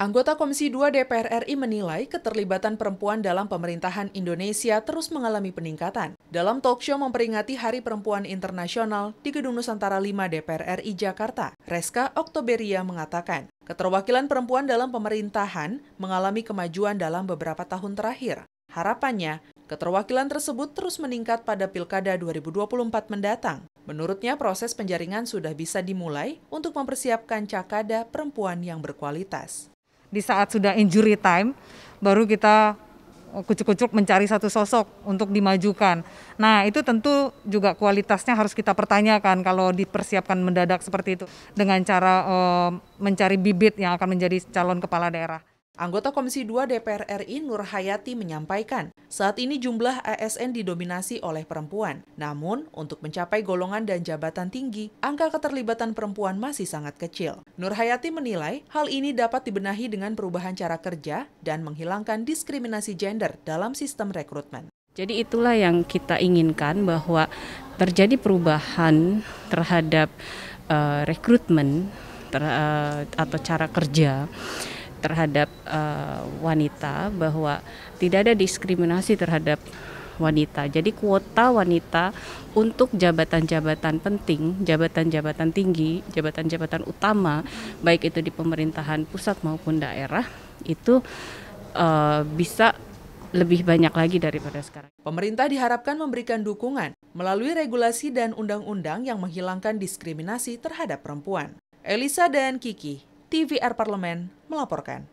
Anggota Komisi 2 DPR RI menilai keterlibatan perempuan dalam pemerintahan Indonesia terus mengalami peningkatan. Dalam talkshow memperingati Hari Perempuan Internasional di Gedung Nusantara 5 DPR RI Jakarta, Reska Oktoberia mengatakan, keterwakilan perempuan dalam pemerintahan mengalami kemajuan dalam beberapa tahun terakhir. Harapannya, keterwakilan tersebut terus meningkat pada Pilkada 2024 mendatang. Menurutnya proses penjaringan sudah bisa dimulai untuk mempersiapkan cakada perempuan yang berkualitas. Di saat sudah injury time, baru kita eh, kucuk-kucuk mencari satu sosok untuk dimajukan. Nah itu tentu juga kualitasnya harus kita pertanyakan kalau dipersiapkan mendadak seperti itu dengan cara eh, mencari bibit yang akan menjadi calon kepala daerah. Anggota Komisi 2 DPR RI Nur Hayati menyampaikan, saat ini jumlah ASN didominasi oleh perempuan. Namun, untuk mencapai golongan dan jabatan tinggi, angka keterlibatan perempuan masih sangat kecil. Nur Hayati menilai, hal ini dapat dibenahi dengan perubahan cara kerja dan menghilangkan diskriminasi gender dalam sistem rekrutmen. Jadi itulah yang kita inginkan bahwa terjadi perubahan terhadap uh, rekrutmen ter, uh, atau cara kerja terhadap uh, wanita bahwa tidak ada diskriminasi terhadap wanita. Jadi kuota wanita untuk jabatan-jabatan penting, jabatan-jabatan tinggi, jabatan-jabatan utama, baik itu di pemerintahan pusat maupun daerah, itu uh, bisa lebih banyak lagi daripada sekarang. Pemerintah diharapkan memberikan dukungan melalui regulasi dan undang-undang yang menghilangkan diskriminasi terhadap perempuan. Elisa dan Kiki, TVR Parlemen melaporkan.